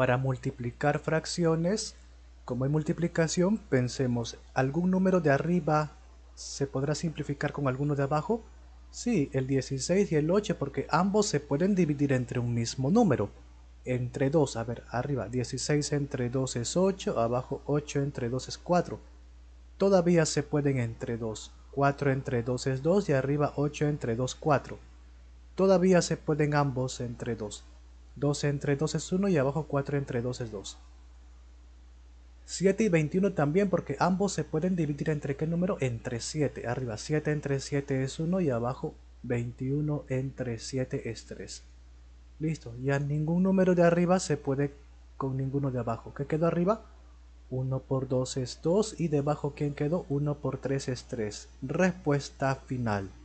Para multiplicar fracciones, como hay multiplicación, pensemos, ¿algún número de arriba se podrá simplificar con alguno de abajo? Sí, el 16 y el 8 porque ambos se pueden dividir entre un mismo número. Entre 2, a ver, arriba 16 entre 2 es 8, abajo 8 entre 2 es 4. Todavía se pueden entre 2. 4 entre 2 es 2 y arriba 8 entre 2 es 4. Todavía se pueden ambos entre 2. 12 entre 2 es 1 y abajo 4 entre 2 es 2. 7 y 21 también porque ambos se pueden dividir entre qué número? Entre 7. Arriba 7 entre 7 es 1 y abajo 21 entre 7 es 3. Listo, ya ningún número de arriba se puede con ninguno de abajo. ¿Qué quedó arriba? 1 por 2 es 2 y debajo ¿quién quedó? 1 por 3 es 3. Respuesta final.